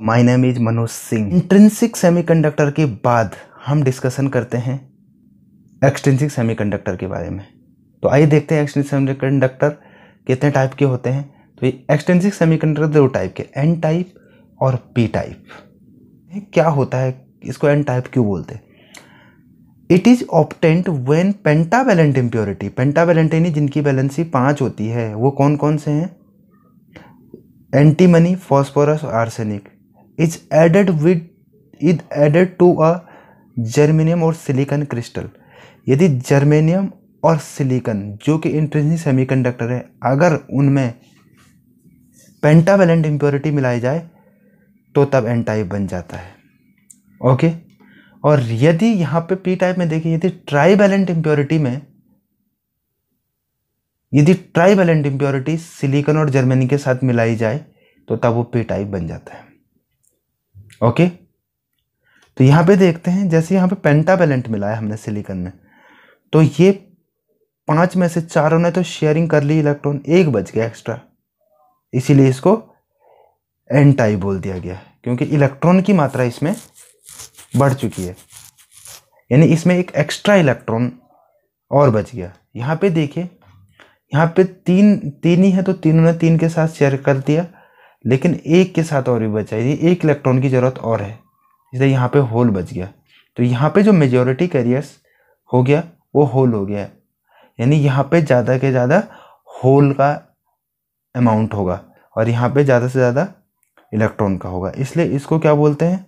My name is Manoj Singh intrinsic semiconductor के बाद हम डिस्कशन करते हैं एक्सटेंसिक सेमीकंडक्टर के बारे में तो आइए देखते हैं एक्सटेंसिक सेमीकंडक्टर कितने टाइप के होते हैं तो ये एक्सटेंसिक सेमीकंडक्टर दो टाइप के एन टाइप और पी टाइप क्या होता है इसको एन टाइप क्यों बोलते हैं it is obtained when pentavalent impurity pentavalent यानी जिनकी बैलेंसी पाँच होती है वो कौन कौन से हैं antimony phosphorus arsenic is added with is added to a germanium और सिलिकन क्रिस्टल यदि जर्मेनियम और सिलिकन जो कि इंट्रेंसिक सेमीकंडक्टर है अगर उनमें पेंटावेलेंट इम्प्योरिटी मिलाई जाए तो तब एन टाइप बन जाता है ओके और यदि यहाँ पे पी टाइप में देखिए यदि ट्राईवेलेंट इम्प्योरिटी में यदि ट्राईवेलेंट इम्प्योरिटी सिलिकन और जर्मनी के साथ मिलाई जाए तो तब वो पी टाइप बन जाता है ओके तो यहाँ पे देखते हैं जैसे यहाँ पे पेंटावेलेंट मिला है हमने सिलिकन में तो ये पाँच में से चारों ने तो शेयरिंग कर ली इलेक्ट्रॉन एक बच गया एक्स्ट्रा इसीलिए इसको एंटाई बोल दिया गया क्योंकि इलेक्ट्रॉन की मात्रा इसमें बढ़ चुकी है यानी इसमें एक एक्स्ट्रा इलेक्ट्रॉन और बच गया यहाँ पे देखिए यहाँ पे तीन तीन ही है तो तीनों ने तीन के साथ शेयर कर दिया लेकिन एक के साथ और भी बचा है एक इलेक्ट्रॉन की ज़रूरत और है इसलिए यहाँ पे होल बच गया तो यहाँ पे जो मेजोरिटी कैरियर्स हो गया वो होल हो गया यानी यहाँ पे ज़्यादा के ज़्यादा होल का अमाउंट होगा और यहाँ पे ज़्यादा से ज़्यादा इलेक्ट्रॉन का होगा इसलिए इसको क्या बोलते हैं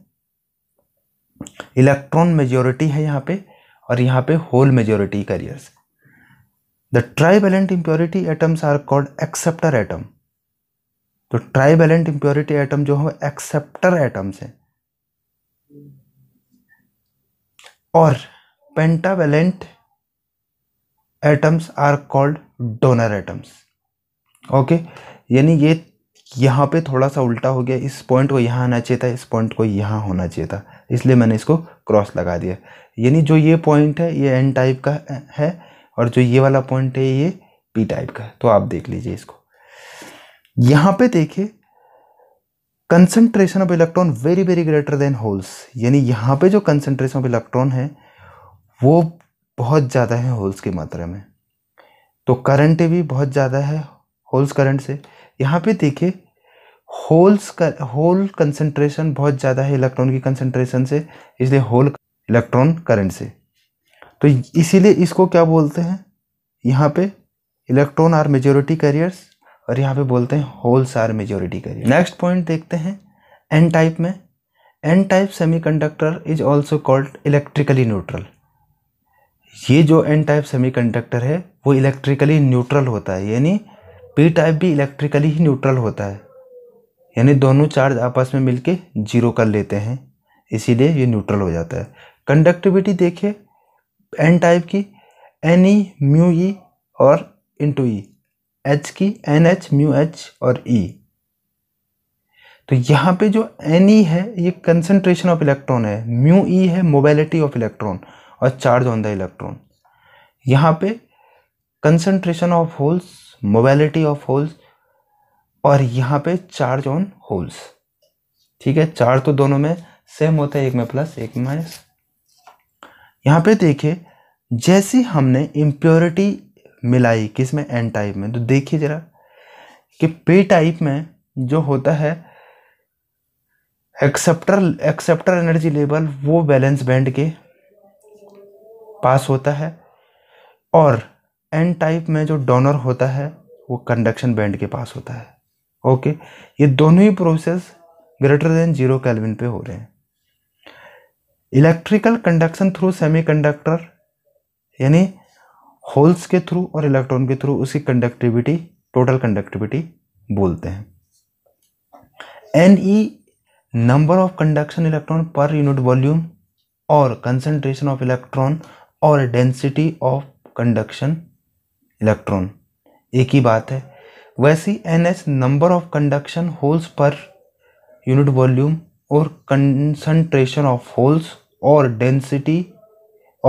इलेक्ट्रॉन मेजोरिटी है यहाँ पे और यहाँ पे hole majority carriers the valent impurity atoms are called acceptor atom तो ट्राई बैलेंट इम्प्योरिटी एटम जो है एक्सेप्टर एटम्स हैं और pentavalent atoms are called donor atoms okay यानी ये यहाँ पे थोड़ा सा उल्टा हो गया इस पॉइंट को यहाँ आना चाहिए था इस पॉइंट को यहाँ होना चाहिए था इसलिए मैंने इसको क्रॉस लगा दिया यानी जो ये पॉइंट है ये एन टाइप का है और जो ये वाला पॉइंट है ये पी टाइप का है तो आप देख लीजिए इसको यहां पे देखिए concentration of electron very very greater than holes यानी यहाँ पे जो कंसंट्रेशन ऑफ इलेक्ट्रॉन है वो बहुत ज़्यादा है होल्स की मात्रा में तो करंट भी बहुत ज़्यादा है होल्स करंट से यहाँ पे देखिए होल्स का होल कंसंट्रेशन बहुत ज़्यादा है इलेक्ट्रॉन की कंसंट्रेशन से इसलिए होल इलेक्ट्रॉन करंट से तो इसीलिए इसको क्या बोलते हैं यहाँ पे इलेक्ट्रॉन आर मेजोरिटी कैरियर्स और यहाँ पे बोलते हैं holes are majority carrier next point देखते हैं एन टाइप में N type semiconductor is also called electrically neutral ये जो एन टाइप सेमीकंडक्टर है वो इलेक्ट्रिकली न्यूट्रल होता है यानी पी टाइप भी इलेक्ट्रिकली ही न्यूट्रल होता है यानी दोनों चार्ज आपस में मिलके जीरो कर लेते हैं इसीलिए ये न्यूट्रल हो जाता है कंडक्टिविटी देखिए एन टाइप की एन ई म्यू ई और इंटू ई e। एच की एन एच म्यू एच और ई e. तो यहाँ पे जो एन ई है ये कंसनट्रेशन ऑफ इलेक्ट्रॉन है म्यू ई e है मोबाइलिटी ऑफ इलेक्ट्रॉन और चार्ज ऑन द इलेक्ट्रॉन यहाँ पे concentration of holes mobility of holes और यहाँ पे चार्ज ऑन होल्स ठीक है चार्ज तो दोनों में सेम होता है एक में प्लस एक में माइनस यहाँ पे देखिए जैसे हमने इम्प्योरिटी मिलाई किस में एन टाइप में तो देखिए ज़रा कि पे टाइप में जो होता है एक्सेप्टर एक्सेप्टर एनर्जी लेवल वो बैलेंस बैंड के पास होता है और एन टाइप में जो डोनर होता है वो कंडक्शन बैंड के पास होता है ओके ये दोनों ही process greater than zero kelvin पे हो रहे हैं इलेक्ट्रिकल कंडक्शन थ्रू सेमीकंडक्टर यानी होल्स के थ्रू और इलेक्ट्रॉन के थ्रू उसकी कंडक्टिविटी टोटल कंडक्टिविटी बोलते हैं N E number of conduction electron per unit volume और कंसंट्रेशन ऑफ इलेक्ट्रॉन और डेंसिटी ऑफ कंडक्शन इलेक्ट्रॉन एक ही बात है वैसी N H number of conduction holes per unit volume और कंसंट्रेशन ऑफ होल्स और density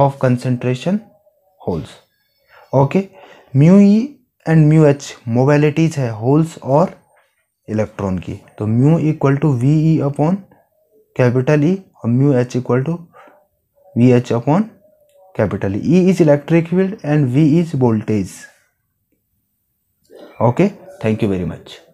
of concentration holes okay mu E and mu H mobilities है होल्स और इलेक्ट्रॉन की तो mu equal to V E upon capital E और mu H equal to V H upon capital E is electric field and V is voltage okay thank you very much